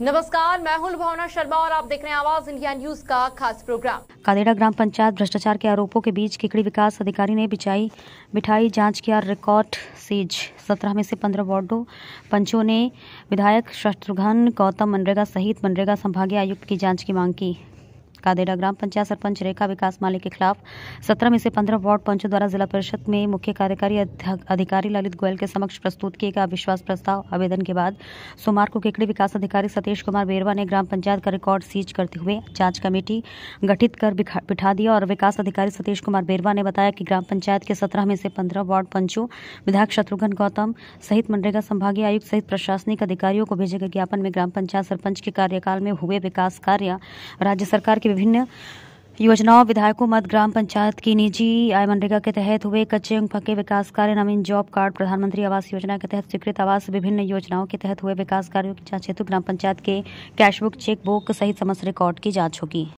नमस्कार मैं हूं भावना शर्मा और आप देख रहे हैं आवाज इंडिया न्यूज का खास प्रोग्राम कादेड़ा ग्राम पंचायत भ्रष्टाचार के आरोपों के बीच किकड़ी विकास अधिकारी ने बिचाई मिठाई जांच किया रिकॉर्ड सेज सत्रह में से पंद्रह वार्डो पंचों ने विधायक शत्रुघ्न गौतम मनरेगा सहित मनरेगा संभागीय आयुक्त की जांच की मांग की कादेड़ा ग्राम पंचायत सरपंच रेखा विकास मालिक के खिलाफ सत्रह में से पंद्रह वार्ड पंचों द्वारा जिला परिषद में मुख्य कार्यकारी अधिकारी ललित गोयल के समक्ष प्रस्तुत किए गए अविश्वास प्रस्ताव आवेदन के बाद सोमवार को केकड़ी विकास अधिकारी सतीश कुमार बेरवा ने ग्राम पंचायत का रिकॉर्ड सीज करते हुए जांच कमेटी गठित कर बिठा दिया और विकास अधिकारी सतीश कुमार बेरवा ने बताया कि ग्राम पंचायत के सत्रह में से पंद्रह वार्ड पंचों विधायक शत्रुघ्न गौतम सहित मनरेगा संभागीय आयुक्त सहित प्रशासनिक अधिकारियों को भेजे गए ज्ञापन में ग्राम पंचायत सरपंच के कार्यकाल में हुए विकास कार्य राज्य सरकार के की विभिन्न योजनाओं विधायकों मत ग्राम पंचायत की निजी आय मनरेगा के तहत हुए कच्चे पक्के विकास कार्य नवीन जॉब कार्ड प्रधानमंत्री आवास योजना के तहत स्वीकृत आवास विभिन्न योजनाओं के तहत हुए विकास कार्यों की जांच हेतु ग्राम पंचायत के कैशबुक चेक बुक सहित समस्त रिकॉर्ड की जांच होगी